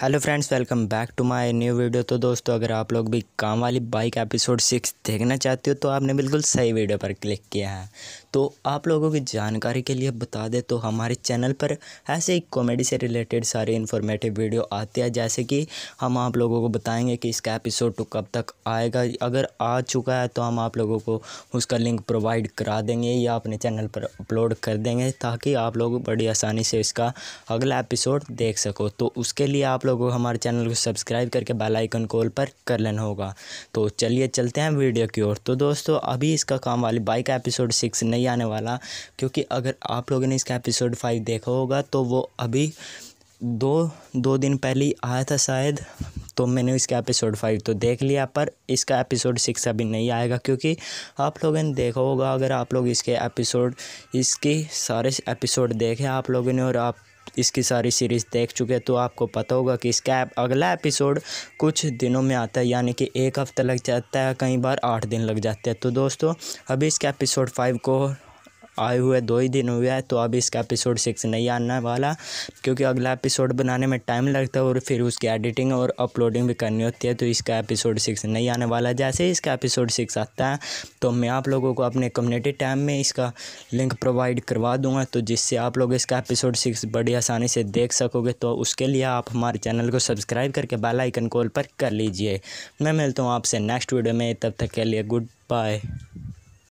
hello friends welcome back to my new video तो दोस्तों अगर आप लोग भी काम वाली बाइक एपिसोड सिक्स देखना चाहते हो तो आपने बिल्कुल सही वीडियो पर क्लिक किया है तो आप लोगों की जानकारी के लिए बता दें तो हमारे चैनल पर ऐसे ही कॉमेडी से रिलेटेड सारे इन्फॉर्मेटिव वीडियो आते हैं जैसे कि हम आप लोगों को बताएंगे कि इसका एपिसोड टू कब तक आएगा अगर आ चुका है तो हम आप लोगों को उसका लिंक प्रोवाइड करा देंगे या अपने चैनल पर अपलोड कर देंगे ताकि आप लोग बड़ी आसानी से इसका अगला एपिसोड देख सको तो उसके लिए आप आप लोगों को हमारे चैनल को सब्सक्राइब करके बेल आइकन कॉल पर कर लेना होगा तो चलिए चलते हैं वीडियो की ओर तो दोस्तों अभी इसका काम वाली बाइक एपिसोड सिक्स नहीं आने वाला क्योंकि अगर आप लोगों ने इसका एपिसोड फाइव देखा होगा तो वो अभी दो दो दिन पहले ही आया था शायद तो मैंने इसका एपिसोड फाइव तो देख लिया पर इसका एपिसोड सिक्स अभी नहीं आएगा क्योंकि आप लोगों ने देखा होगा अगर आप लोग इसके एपिसोड इसके सारे एपिसोड देखे आप लोगों ने और आप इसकी सारी सीरीज़ देख चुके हैं तो आपको पता होगा कि इसका अगला एपिसोड कुछ दिनों में आता है यानी कि एक हफ्ता लग जाता है कई बार आठ दिन लग जाते हैं तो दोस्तों अभी इसका एपिसोड फाइव को आए हुए दो ही दिन हुए हैं तो अब इसका एपिसोड सिक्स नहीं आने वाला क्योंकि अगला एपिसोड बनाने में टाइम लगता है और फिर उसकी एडिटिंग और अपलोडिंग भी करनी होती है तो इसका एपिसोड सिक्स नहीं आने वाला जैसे ही इसका एपिसोड सिक्स आता है तो मैं आप लोगों को अपने कम्युनिटी टाइम में इसका लिंक प्रोवाइड करवा दूँगा तो जिससे आप लोग इसका एपिसोड सिक्स बड़ी आसानी से देख सकोगे तो उसके लिए आप हमारे चैनल को सब्सक्राइब करके बेलाइकन कॉल पर कर लीजिए मैं मिलता हूँ आपसे नेक्स्ट वीडियो में तब तक के लिए गुड बाय